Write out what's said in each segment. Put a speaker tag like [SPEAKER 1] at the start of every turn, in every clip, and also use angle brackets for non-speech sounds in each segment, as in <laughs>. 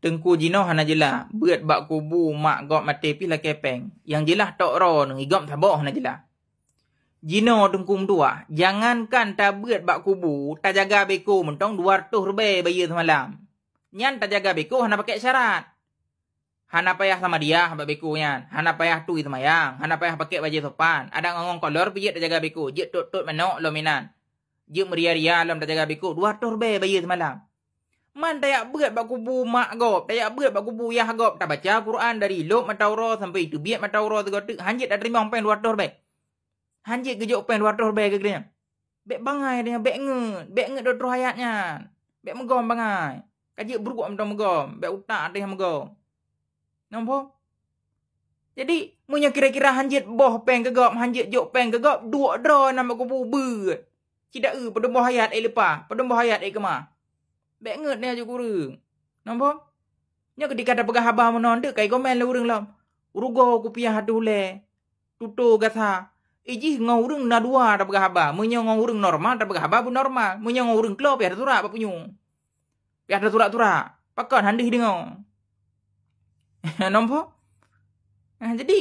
[SPEAKER 1] Tengku jinoh hana jelah. Buat bak kubu mak gop mati pi lah kepeng. Yang jelah tak roh ni. Igam sabok hana jelah. Jino tengku mtua. Jangankan tak buat bak kubu. Tak jaga beko mentong 200 rupiah bayi semalam. Nyan tak jaga beko hana pakai syarat. Hana payah sama dia hamba beko nyan. Hana payah tu itu mayang. Hana payah pakai baju sopan. Ada ngongong kolor pijit tak jaga beko. Jik tut-tut menok lominan. Jik meriah-riah lom tak jaga beko. 200 rupiah bayi semalam. Man tayak berat bak kubu mak gop. Tayak berat bak kubu yah gop. Tak baca Quran dari lok matauro sampai itu biak matauro tu gotu. Hanjit tak terima pen watur bae. Hanjit gejo pen watur bae gegrenya. Bek bangai dia bek nge, bek nge dotro hayatnya. Bek megom bangai. Kaje buruk am dong megom, bek utak ada yang megom. Nampo? Jadi munya kira-kira hanjit boh pen gegop, hanjit jok pen gegop, dua dro nama kubu ber. Tidak e eh, pada hayat elepa, eh pada hayat e kemah. Bek ngut ni aja kurang. Nampak? Ni aku dikata pegah habah menon dek kai gomen le lah urang lam. Urugo ku piah hatu le. Tutu Iji eh, ngau urang na dua ada pegah habah. Munyo ngau urang normal ada pegah habah bu normal. Munyo ngau urang klop ya apa punyung. Piah ada turak handi dengo. <laughs> Nampak? Eh, jadi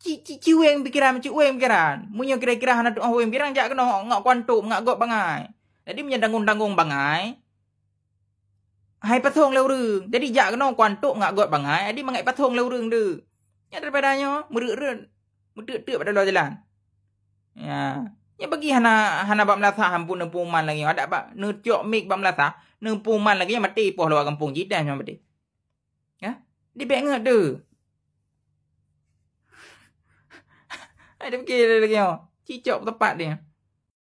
[SPEAKER 1] ci-ci yang pikiran, ci pikiran. pikiran oh, jak kena ngak kuantuk, ngak gok bangai. Jadi menyandang-tanggung bangai hai patung leu reung jadi jak ke nong kuantu ngak got bangai adi mangai patung leu reung de nya daripada nyo mureu reun mutu tu pada lo jalan ya nya bagi hana hana ba melasa hampu ne lagi ada ba ne cok mik ba melasa ne puman lagi mati poh lo kampung jidan macam mati ya di bek ngak <laughs> de ada pikir lagi yo oh. cicok tepat dia